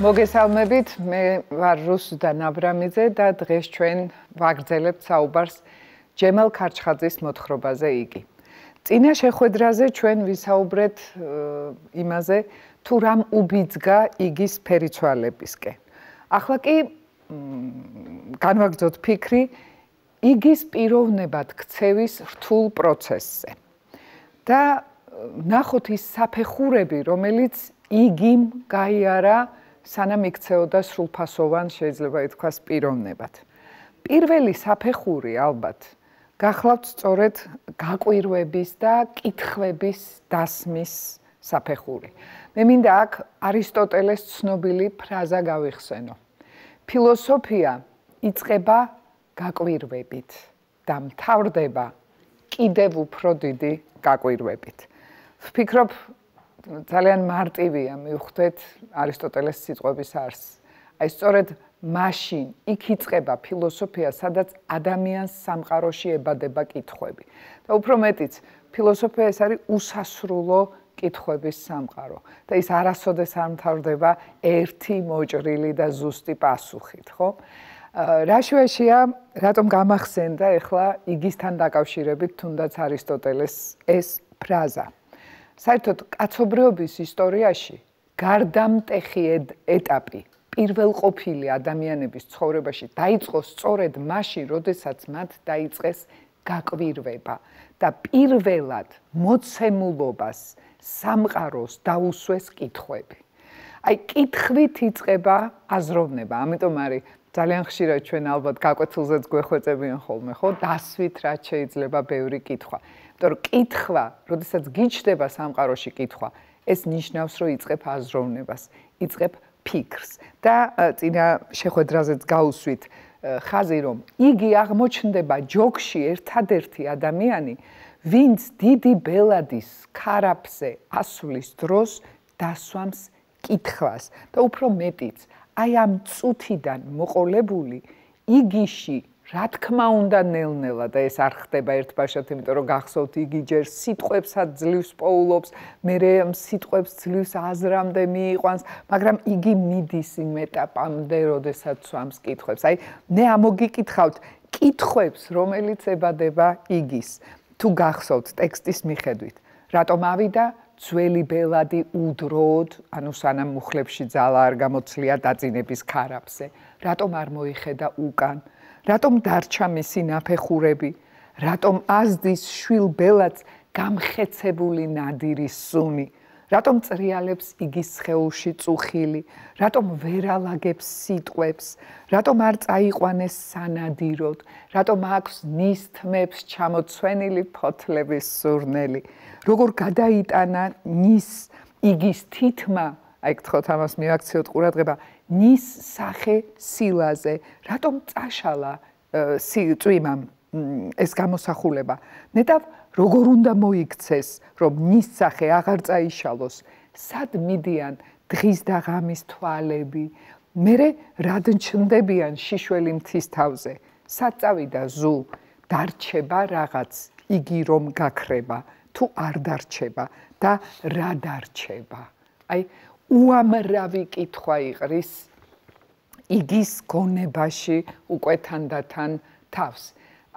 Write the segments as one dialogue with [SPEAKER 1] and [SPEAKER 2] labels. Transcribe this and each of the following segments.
[SPEAKER 1] მოგესალმებით, მე ვარ რუსუდან აბრამიძე და დღეს ჩვენ ვაგრძელებთ საუბარს ჯემალ ქარჩხაძის მოთხრობაზე იგი. წინა შეხვედრაზე ჩვენ ვისაუბრეთ იმაზე, თუ რამ უბიძგა იგი სფერიცვალებისკენ. ახლა კი განვაგრძოთ ფიქრი იგი სპიროვნებად ქცევის რთულ პროცესზე. და ნახოთ ის საფეხურები, რომელიც იგი გაიარა სანამ იქცეოდა სრულფასოვან შეიძლება ითქვას პიროვნებად. პირველი საფეხური ალბათ გახლავთ სწორედ გაკويرვების და კითხვების დასმის საფეხური. მე მინდა აქ არისტოტელეს ცნობილი ფრაზა გავიხსენო. ფილოსოფია იწება გაკويرვებით და მთავრდება კიდევ უფრო დიდი გაკويرვებით. ვფიქრობ ძალიან მარტივია მივხვდეთ არისტოტელეს სიტყვების არს. აი სწორედ машин იქ იწება ფილოსოფია სადაც ადამიანს სამყაროში ებადება კითხვები და უფრო მეტიც ფილოსოფია ეს არის უსასრულო კითხვების სამყარო და ის არასოდეს არ მთავრდება ერთი მოჭრილი და ზუსტი პასუხით ხო რა შეშია რატომ გამახსენდა ეხლა იგისთან დაკავშირებით თუნდაც არისტოტელეს ეს ფრაზა საერთოდ კაცობრიობის ისტორიაში გარდამტეხი ეტაპი პირველ ყოფილი ადამიანების ცხოვრებაში დაიწყო სწორედ მაშინ, როდესაც მათ დაიწყეს გაკვირვება და პირველად მოცემულობას სამყაროს დაუსვეს კითხვები. აი, კითხვით იწყება აზროვნება. ამიტომ არის ძალიან ხშირა ჩვენ ალბათ გაკვეთილზეც გვეხვეწებიან ხოლმე, ხო? დასვით რაც შეიძლება ბევრი კითხვა. იმიტომ რომ კითხვა, როდესაც გიჩდება სამყაროში კითხვა, ეს ნიშნავს, რომ იწებ აზროვნებას, იწებ ფიქრს და წინა შეხვედრაზეც გაუსვით ხაზი, რომ იგი აღმოჩნდება ჯოგში ერთადერთი ადამიანი, ვინც დიდი ბელადის ქარაფზე ასვლის დროს დასვამს კითხვას და უფრო მეტიც, აი ამ წუთიდან მოყოლებული იგიში რა თქმა უნდა ნელ-ნელა და ეს არ ხდება ერთ ბაშად, იმიტომ რომ გახსოვთ იგი ჯერ სიტყვებსაც ძლივს პოულობს, მე სიტყვებს ძლივს აზრამდე მიიყვანს, მაგრამ იგი მიდის იმ ეტაპამდე, როდესაც სვამს კითხვებს. აი, მე ამოგიკითხავთ კითხვებს, რომელიც ებადება იგის. თუ გახსოვთ ტექსტის მიხედვით, რატომ ავიდა ძველი ბელადი უდროოდ, ანუ სანამ მუხლებში ძალა არ გამოצლია დაძინების ქარაფზე, რატომ არ მოიხედა უკან? რატომ დარჩა მისი ნაფეხურები? რატომ აზდის შვილ ბელაც გამხეცებული ნადირის სუნი? რატომ წრიალებს იგი შეულში წუხილი? რატომ ვერალაგებს სიტყვებს? რატომ არ წაიყვანეს სანადიროდ? რატომ აქვს ნისთმებს ჩამოცვენილი ფოთლების სურნელი? როგორ გადაიტანა ნის იგის თითმა აი გთხოვთ ამას მივაქციოთ ყურადღება ნის სახე სილაზე რატომ წაშალა წვიმამ ეს გამოსახულება ნეტავ როგორ უნდა მოიქცეს რომ ნის სახე აღარ წაიშალოს სად მიდიან დღის და ღამის თვალები მერე რადნჩნდებიან შიშველი მთის თავზე სად წავიდა ზუ დარჩება რაღაც იგი რომ გაქრება თუ არ დარჩება და რა დარჩება აი უამრავი კითხვა იყრის იგის გონებაში უკვე თანდათან თავს.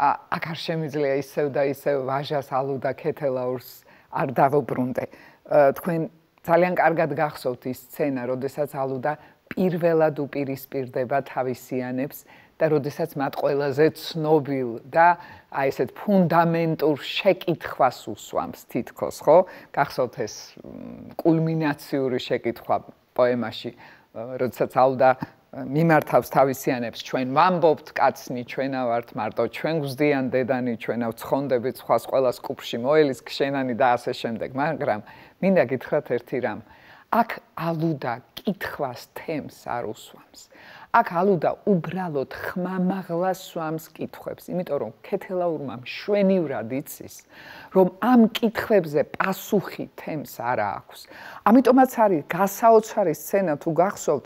[SPEAKER 1] აქ არ შემიძლია ისევ და ისევ ვაჟას ალუ და ქეთელაურს არ დავობრუნდე. თქვენ ძალიან კარგად გახსოვთ ის სცენა, როდესაც ალუ და პირველად უპირისპირდება თავისიანებს და როდესაც მათ ყველაზე ცნობილ და აი ესეთ ფუნდამენტურ შეკითხვას უსვამს თითქოს, ხო? გახსოვთ ეს კულმინაციური შეკითხვა პოემაში, როდესაც ალდა მიმართავს თავისიანებს ჩვენ ვამბობთ კაცნი ჩვენა ვართ მარტო ჩვენ გვზდიან დედანი ჩვენა ვცხონდები სხვას ყოველას კუფში მოელის ქშენანი და ასე შემდეგ მაგრამ მინდა გითხრათ ერთი რამ აქ ალუდა კითხვას თემს არ უსვამს აქ ალუდა უბრალოდ ხმამაღლას სვამს კითხვებს, იმიტომ რომ ქეთელაურმა მშვენივრად იცის, რომ ამ კითხვებზე პასუხი თემს არ აქვს. ამიტომაც არის გასაოცარი სცენა თუ გახსოვთ,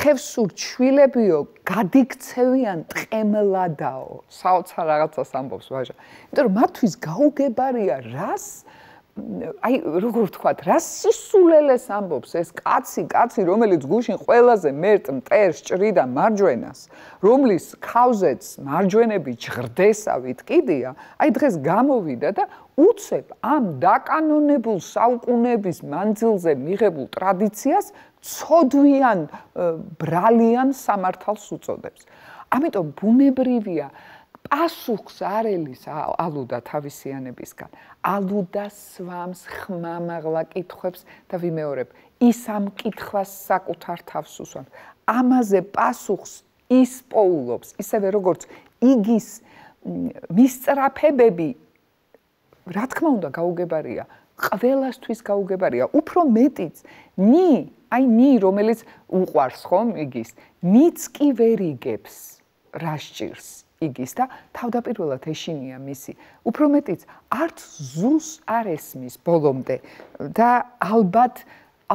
[SPEAKER 1] ხევსურ ჩვილებიო, გადიქცევიან ტყემლადაო. საოცარ რაღაცას ამბობს ვაჟა. იმიტომ რომ მათთვის გაუგებარია რას აი როგორ ვთქვა, რა სისულელეს ამბობს ეს კაცი, კაცი რომელიც გუშინ ყველაზე მერტ მტერს ჭრიდა მარჯვენას, რომლის ქავზეც მარჯვენები ჭრდესავით კიდია, აი დღეს გამოვიდა და უცებ ამ დაკანონებულ საუკუნეების მანძილზე მიღებულ ტრადიციას ცოდვიან ბრალიან სამართალს უწოდებს. ამიტომ ბუნებრივია პასუხს არელის ალუდა თავისიანებისგან. ალუდა სვამს ხმამაღლა კითხვებს და ვიმეორებ, ის ამ კითხვას საკუთარ თავს უსვამს. ამაზე პასუხს ის პოულობს, ისევე როგორც იგის მისწრაფებები რა თქმა უნდა გაუგებარია, ყველასთვის გაუგებარია. უფრო მეტიც, ნი, აი ნი, რომელიც უყვარს ხომ იგის, ნიც კი ვერიგებს რა სჭირს იგის და თავდაპირველად ეშინია მისი. უფრო მეტიც არც ზუს არ ესმის ბოლომდე და ალბათ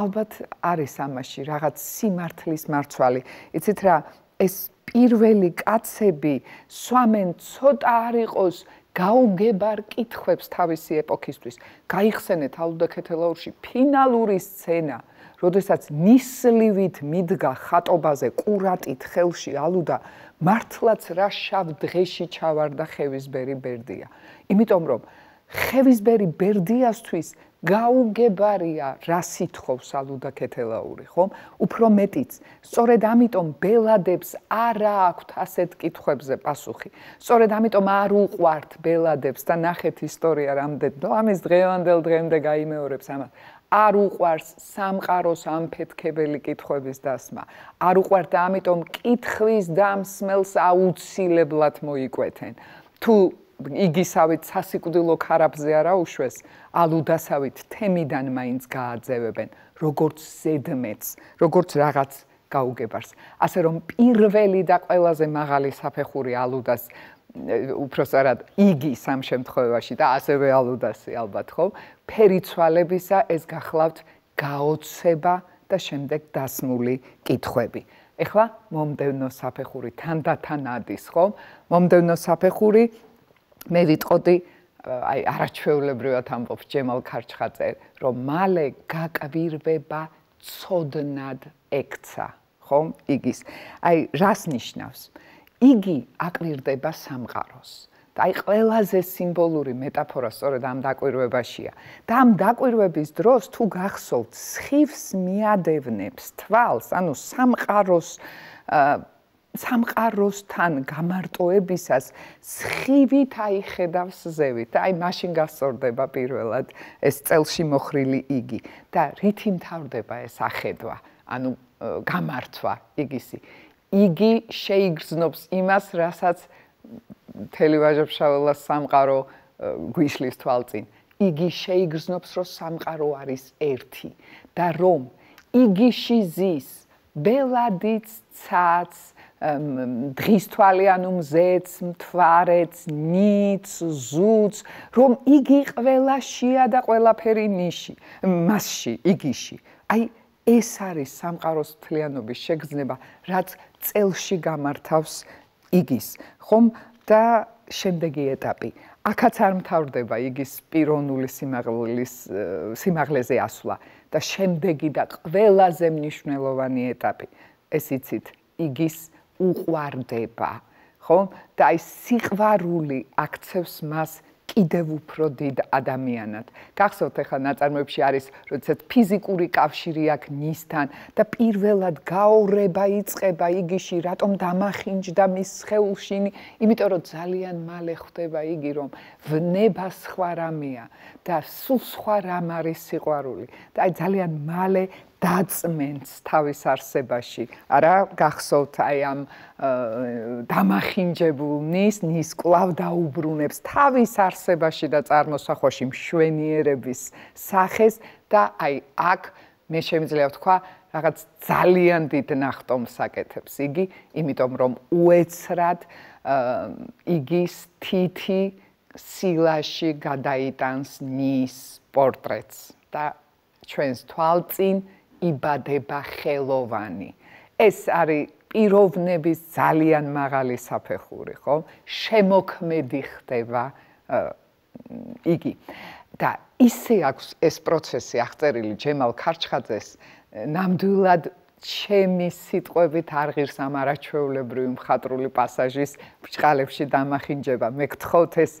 [SPEAKER 1] ალბათ არის ამაში რაღაც სიმართლის მარცვალი. იცით რა, ეს პირველი კაცები სვამენ ცოტა არ იყოს გაუგებარ კითხვებს თავისი ეპოქისთვის. გაიხსენეთ ალუდაკეთელაურში ფინალური სცენა, როდესაც ნისლივით მიდგა ხატობაზე ყურატით ხელში ალუდა მართლაც რა შავ დღეში ჩავარდა ხევისბერი ბერდია. იმიტომ რომ ხევისბერი ბერდიასთვის გაუგებარია რა სითხოვს ალუდა ქეთელაური, ხომ? უფრო მეტიც, სწორედ ამიტომ ბელადებს არა აქვთ ასეთ კითხებზე პასუხი. სწორედ ამიტომ არ უყვართ ბელადებს და ნახეთ ისტორია რამდენ, ნუ ამის დღევანდელ დღემდე გამეორებს ამას. არ უყვარს სამყაროს ამფეთქებელი კითხების დასმა. არ უყვარდა ამიტომ კითხვის დამსმელს აუცილებლად მოიკვეთენ. თუ იგისავით სასიკვდილო ხარაფზე არა უშვეს, ალუდასავით თემიდან მაინც გააძევებენ, როგორც ზედმეთს, როგორც რაღაც გაუგებარს. ასე რომ პირველი და ყველაზე მაღალი საფეხური ალუდას უფრო სწორად იგი სამ შემთხვევაში და ასევე ალუდასი ალბათ ხო ფერიცვალებისა ეს გახლავთ გაოცება და შემდეგ დასმული კითხვები ეხლა მომდევნო საფეხური თანდათან ადის ხო მომდევნო საფეხური მე ვიტყოდი აი არაჩვეულებრივად ამბობ ჯემალ ქარჩხაძე რომ მალე გაკვირვება ცოდნად ექცა ხო იგის აი რას ნიშნავს იგი აკვირდება სამყაროს. და აი ყველაზე სიმბოლური მეტაფორა სწორედ ამ დაკვირვებაშია. და ამ დაკვირვების დროს თუ გახსოვთ, სხივს მიადევნებს თვალს, ანუ სამყაროს სამყაროსთან გამარტოებისას სხივით აიხედავს ზევით. აი მაშინ გასწორდება პირველად ეს წელში მოხრილი იგი და რითი მთავრდება ეს ახედვა, ანუ გამართვა იგისი. იგი შეიგრძნობს იმას, რასაც თელევაჟებშაველას სამყარო გვისლის თვალწინ. იგი შეიგრძნობს, რომ სამყარო არის ერთი და რომ იგი შიზის ბელადიც ცაც დღის თვალი ანუ მზეც, მთვარეც, ნიც, ზუც, რომ იგი ყველა შია და ყველაფერი ნიში, მასში, იგიში. აი ეს არის სამყაროს მთლიანობის შეგრძნება, რაც წელში გამართავს იგის, ხომ და შემდეგი ეტაპი. აქაც არ მთავრდება იგის პიროვნული სიმაღლის სიმაღლეზე ასვლა და შემდეგი და ყველაზე მნიშვნელოვანი ეტაპი. ეს იცით, იგის უყვარდება, ხომ? და აი სიყვარული აქცევს მას კიდევ უფრო დიდ ადამიანად. გახსოვთ ახლა ნაწარმოებში არის, როგორც ეს ფიზიკური კავშირი აქვს ნისთან და პირველად გაორება იწება იგიში, რატომ დამახინჯდა მის ხეულში, იმიტომ რომ ძალიან მალე ხვდება იგი, რომ ვნება სხვა რამეა და სულ სხვა რამ არის სიყვარული. და აი ძალიან მალე დაწმენს თავის არსებაში. არა, გახსოვთ აი ამ დამახინჯებულნის ნის კლავ დაუბრუნებს თავის არსებაში და წარმოსახვაში მშვენიერების სახეს და აი აქ მე შემიძლია ვთქვა რაღაც ძალიან დიდ ნახტომს აკეთებს იგი, იმიტომ რომ უეცრად იგი თითი სილაში გადაიტანს ნის პორტრეტს და ჩვენს თვალწინ იბადება ხელოვანი. ეს არის პიროვნების ძალიან მაღალი საფეხური, ხო? შემოქმედი ხდება იგი. და ისე აქვს ეს პროცესი აღწერილი ჯემალ ქარჩხაძეს ნამდვილად ჩემი სიტყვებით არ ღირს ამ არაჩვეულებრივი მხატრული პასაჟის ბრჭყალებში დამახინჯება. მე გთხოვთ ეს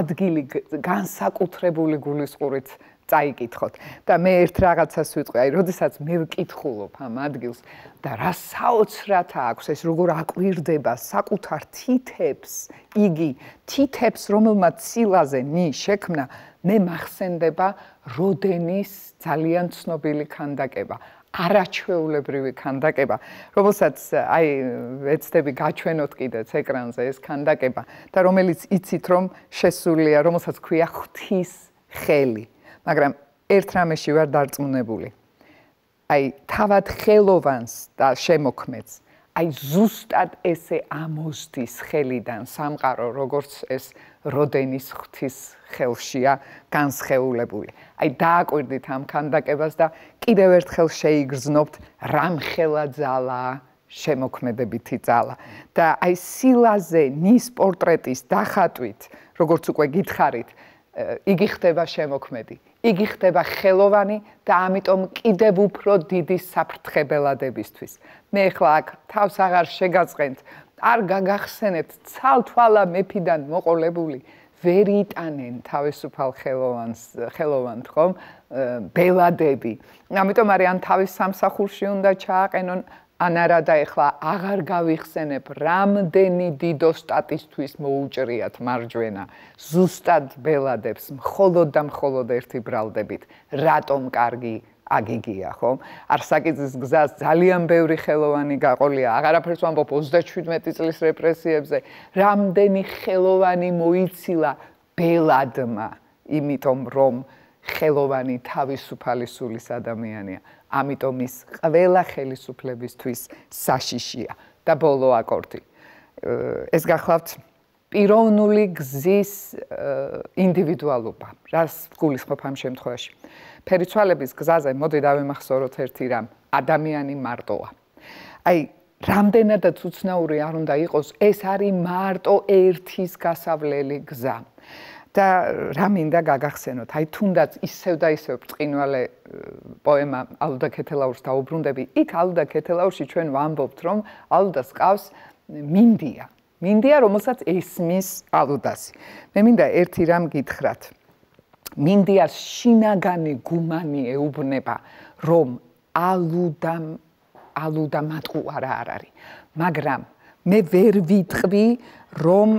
[SPEAKER 1] ადგილი განსაკუთრებული გულისყურით წაიკითხოთ და მე ერთ რაღაცას ვიტყვი, აი, როდესაც მე ვკითხულობ ამ ადგილს და რა საოცრათა აქვს ეს როგორ აკვირდება საკუთარ თითებს, იგი თითებს, რომელმაც სილაზე ნი შექმნა, მე მახსენდება როდენის ძალიან ცნობილი ქანდაკება. არაჩვეულებრივი ხანდაკება, რომელსაც აი ეცდები გაჩვენოთ კიდეც ეკრანზე ეს ხანდაკება და რომელიც იცით რომ შესულია, რომელსაც ქვია ღვთის ხელი, მაგრამ ერთ რამეში ვარ დარწმუნებული. აი თავად ხელოვანს და შემოქმედს აი ზუსტად ესე ამოსთის ხელიდან სამყარო როგორც ეს როდენის ღვთის ხელშია განსხეულებული. აი დააკვირდით ამ ხანდაკებას და კიდევ ერთხელ შეიგრძნობთ რამ ხელა ძალა შემოქმედებითი ძალა და აი სილაზე ნის პორტრეტის დახატვით როგორც უკვე გითხარით იგი ხდება შემოქმედი იგი ხდება ხელოვანი და ამიტომ კიდევ უფრო დიდი საფრთხებელადებისთვის. მე ახლა აქ თავს აღარ შეგაწყენთ, არ გაგახსენეთ ცალთვალა მეფიდან მოყოლებული ვერიტანენ თავისუფალ ხელოვანს ხელოვანთ ხომ ბელადები. ამიტომ არიან თავის სამსახურში უნდა ჩააყენონ ან არა და ეხლა აღარ გავიხსენებ რამდენი დიდო სტატისტვის მოუჭრიათ მარჯვენა ზუსტად ბელადებს მხოლოდ და მხოლოდ ერთი ბრალდებით რატომ კარგი აგიგია ხო არ საკიცის გზას ძალიან ბევრი ხელოვანი გაყოლია აღარაფერს ვამბობ 37 წლის რეპრესიებზე რამდენი ხელოვანი მოიცილა ბელადმა იმიტომ რომ ხელოვანი თავისუფალი სულის ადამიანია ამიტომ ის ყველა ხელისუფლებისთვის საშიშია და ბოლო აკორდი. ეს გახლავთ პიროვნული გზის ინდივიდუალობა, რას გულისხმობ ამ შემთხვევაში. ფერიცვალების გზაზე მოდი დავემახსოვროთ ერთი რამ, ადამიანი მარტოა. აი რამდენადაც უცნაური არ უნდა იყოს, ეს არის მარტო ერთის გასავლელი გზა. და რა მინდა გაგახსენოთ? აი თუნდაც ისევ და ისევ წინვალე პოემა ალუდა კეთელაურს დაუბრუნდები. იქ ალუდა კეთელაურში ჩვენ ვამბობთ, რომ ალუდას ყავს მინდია. მინდია, რომელსაც ესმის ალუდასი. მე მინდა ერთი რამ გითხრათ. მინდიას შინაგანი გუმანი ეუბნება, რომ ალუდამ ალუდა მატყუარა არ არის. მაგრამ მე ვერ ვიტყვი რომ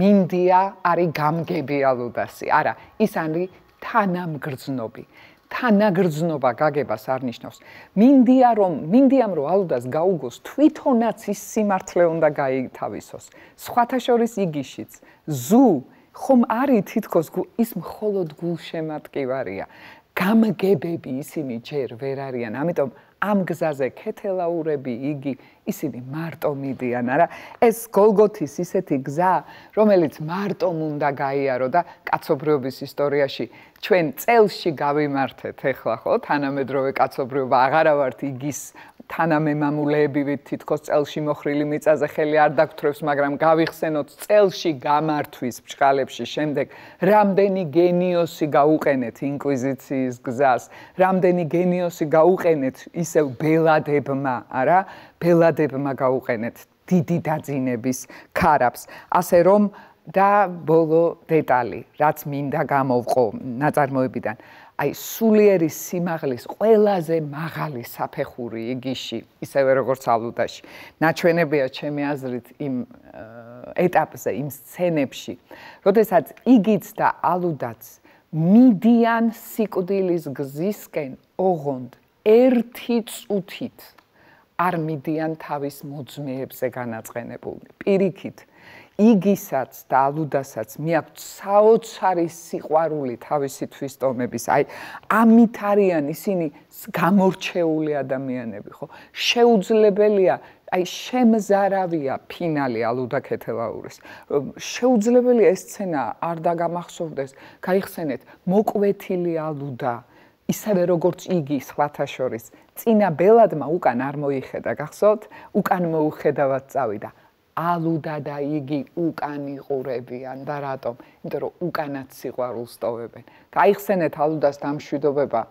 [SPEAKER 1] მინდია არის გამგებიალოდასი არა ის არის თანამგრძნობი თანაგრძნობა გაგებას არნიშნავს მინდია რომ მინდიამ რომ ალუდას გაუგოს თვითონაც ის სიმართლე უნდა გაითავისოს სხვათა შორის იგიშიც ზუ ხომ არის თითქოს ის მხოლოდ გულშემატკივარია გამგებები ისინი ჯერ ვერ არიან, ამიტომ ამ გზაზე ქეთელაურები იგი ისინი მარტო მიდიან, არა? ეს გოლგოთის ისეთი გზა, რომელიც მარტომ უნდა გაიარო და კაცობრიობის ისტორიაში ჩვენ წელში გავიმართეთ ეხლა ხო თანამედროვე კაცობრიობა აღარა ვართ იგის თანამემამულეებივით თითქოს წელში მოხრილი მიწაზე ხელი არ დაგვთრევს მაგრამ გავიხსენოთ წელში გამართვის ბჭყალებში შემდეგ რამდენი გენიოსი გაუყენეთ ინკვიზიციის გზას რამდენი გენიოსი გაუყენეთ ისევ ბელადებმა არა ბელადებმა გაუყენეთ დიდი დაძინების ქარაფს ასე რომ და ბოლო დეტალი, რაც მინდა გამოვყო ნაწარმოებიდან. აი, სულიერი სიმაღლის ყველაზე მაღალი საფეხური იგიში, ისევე როგორც ალუდაში. ნაჩვენებია ჩემი აზრით იმ ეტაპზე, იმ სცენებში, როდესაც იგიც და ალუდაც მიდიან სიკვდილის გზისკენ ოღონდ ერთი წუთით არ მიდიან თავის მოძმეებზე განაწყენებული პირიქით იგისაც და ალუდასაც მეაქვს საოცარი სიყვარული თავისი თვის ტომების. აი ამით არიან ისინი გამორჩეული ადამიანები, ხო? შეუძლებელია აი შემზარავია ფინალი ალუდა ქეთელაურის. შეუძლებელია ეს სცენა არ დაგამახსოვდეს. გაიხსენეთ, მოკვეთილი ალუდა ისევე როგორც იგი სხვათა შორის, წინა ბელადმა უკან არ მოიხედა, გახსოვთ? უკან მოუხედავად წავიდა. ალუდა და იგი უკანიყურებიან და რატომ? იმიტომ რომ უკანაც სიყვარულს ტოვებენ. გაიხსენეთ ალუდას დამშვიდობა,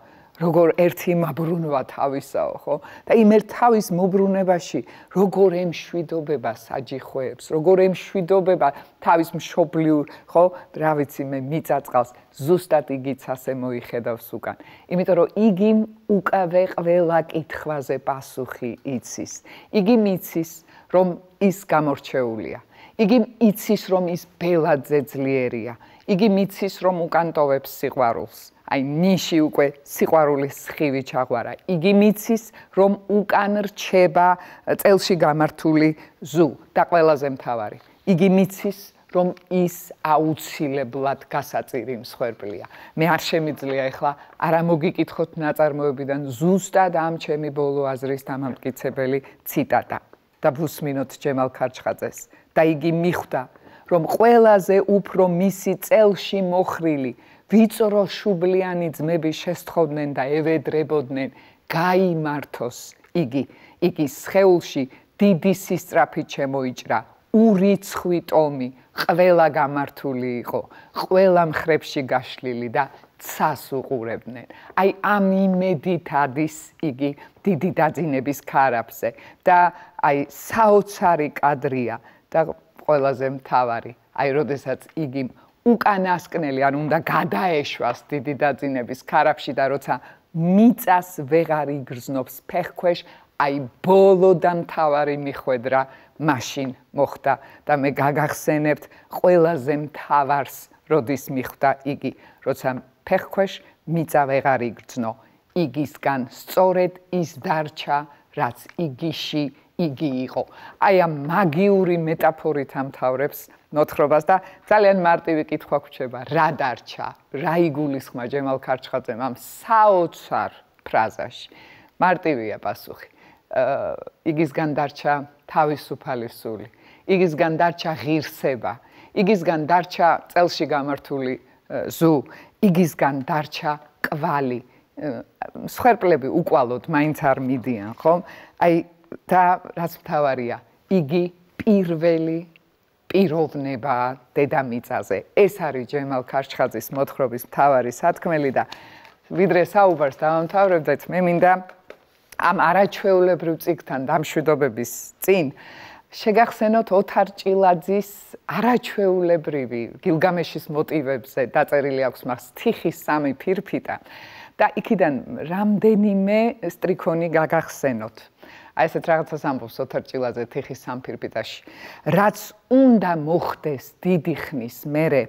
[SPEAKER 1] როგორ ერთი მაბრუნვა თავისაო, ხო? და იმ ერთ თავის მობრუნებაში როგორ ემშვიდობა საჯიხოებს, როგორ ემშვიდობა თავის მშობლიურ, ხო? რა ვიცი მე მიწაწყალს, ზუსტად იგიც ასე მოიხედავს უკან. იმიტომ რომ იგი უკვე ყველა კითხვაზე პასუხი იცის. იგი მიცის, რომ ის გამორჩეულია. იგი იცის, რომ ის ბელაძე ძლიერია. იგი მიცის, რომ უკანტოვებს სიყვარულს. აი, ნიში უკვე სიყვარულის სხივი ჩაღვარა. იგი მიცის, რომ უკან რჩება წელში გამართული ზუ და ყველაზე მთავარი. იგი მიცის, რომ ის აუცილებლად გასაწირი მსხვერპლია. მე არ შემიძლია ახლა არ მოგიკითხოთ ნაწარმოებიდან ზუსტად ამ ჩემი ბოლო აზრის დამამტკიცებელი ციტატა. და ვუსმინოთ ჯემალ ქარჩხაძეს და იგი მიხვდა რომ ყველაზე უფრო მისი წელში მოხრილი ვიწრო შუბლიანი ძმები შეხოვდნენ და ევედრებოდნენ გაიმართოს იგი იგი შეულში დიდი სისტრაფით შემოიჭრა ურიცხვი ტომი ყველა გამართული იყო ყველა მხრებში გაშლილი და ცას უყურებდნენ. აი ამ იმედით ადის იგი დიდი დაძინების ქარაფზე და აი საოცარი კადრია და ყველაზე მთავარი. აი როდესაც იგი უკანასკნელი ან უნდა გადაეშვას დიდი დაძინების ქარაფში და როცა მიწას ਵegar იგრძნობს ფეხქვეშ, აი ბოლო და მთავარი მიხვედრა მაშინ მოხდა და მე გაგახსენებთ ყველაზე მთავარს როდის მიხვდა იგი, როცა ფეხქვეშ მიწა ვეღარ იგრძნო იგისგან სწორედ ის დარჩა რაც იგიში იგი იყო აი ამ მაგიური მეტაფორით ამთავრებს ნოთხრობას და ძალიან მარტივი კითხვა გვჩება რა დარჩა რა იგულისხმა ჯემალ ქარჩხაძემ ამ საოცარ ფრაზაში მარტივია პასუხი იგისგან დარჩა თავისუფალი სული იგისგან დარჩა ღირსება იგისგან დარჩა წელში გამართული э, ზუ იგისგან დარჩა კვალი. სხერპლები უკვალოდ მაინც არ მიდიან, ხომ? აი და რაც მთავარია, იგი პირველი პიროვნება დედამიწაზე. ეს არის ჯემალ ქარჩხაძის მოთხრობის მთავარი სათქმელი და ვიდრე საუბარს დავამთავრებდეთ, მე მინდა ამ არაჩვეულებრივ ციკთან დამშვიდობების წინ შეგახსენოთ ოთარ ჭილაძის არაჩვეულებრივი გილგამეშის მოტივებზე დაწერილი აქვს მას თიხის სამი ფირფიტა და იქიდან რამდენიმე სტრიქონი გაგახსენოთ. აი ესეთ რაღაცას ამბობს ოთარ ჭილაძე თიხის სამ ფირფიტაში. რაც უნდა მოხდეს დიდი ხნის მერე,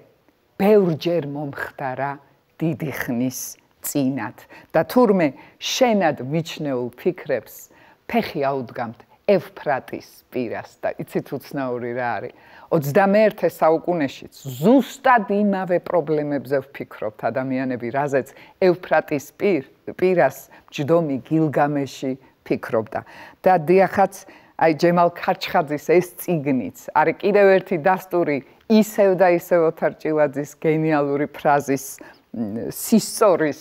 [SPEAKER 1] ბევრჯერ მომხდარა დიდი ხნის წინათ და თურმე შენად მიჩნეულ ფიქრებს ფეხი აუდგამთ ევფრატის პირას და იცით უცნაური რა არის 21-ე საუკუნეშიც ზუსტად იმავე პრობლემებზე ვფიქრობთ ადამიანები რაზეც ევფრატის პირ პირას ჯდომი გილგამეში ფიქრობდა და დიახაც აი ჯემალ ხარჩხაძის ეს წიგნიც არის კიდევ ერთი დასტური ისევ და ისევ ოთარ ჭილაძის გენიალური ფრაზის სისწორის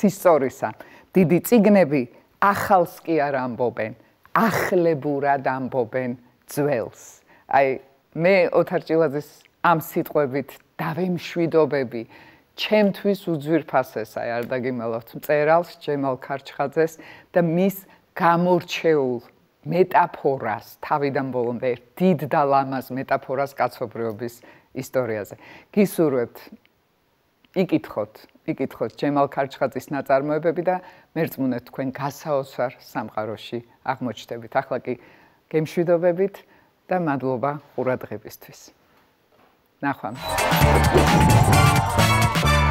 [SPEAKER 1] სისწორისა დიდი წიგნები ახალს კი არ ამბობენ ახლებურად ამბობენ ძველს. აი მე ოთარჭილაძის ამ სიტყვებით დავემშვიდობები ჩემთვის უძვირფასეს, აი არ დაგიმალავთ მწერალს ჯემალ ქარჩხაძეს და მის გამორჩეულ მეტაფორას თავიდან ბოლომდე დიდ და ლამაზ მეტაფორას კაცობრიობის ისტორიაზე. გისურვებთ იკითხოთ, იკითხოთ ჯემალ ქარჩხაძის ნაწარმოებები და მერწმუნეთ თქვენ გასაოცარ სამყაროში აღმოჩნდებით. ახლა კი გემშვიდობებით და მადლობა ყურადღებისთვის. ნახვამდის.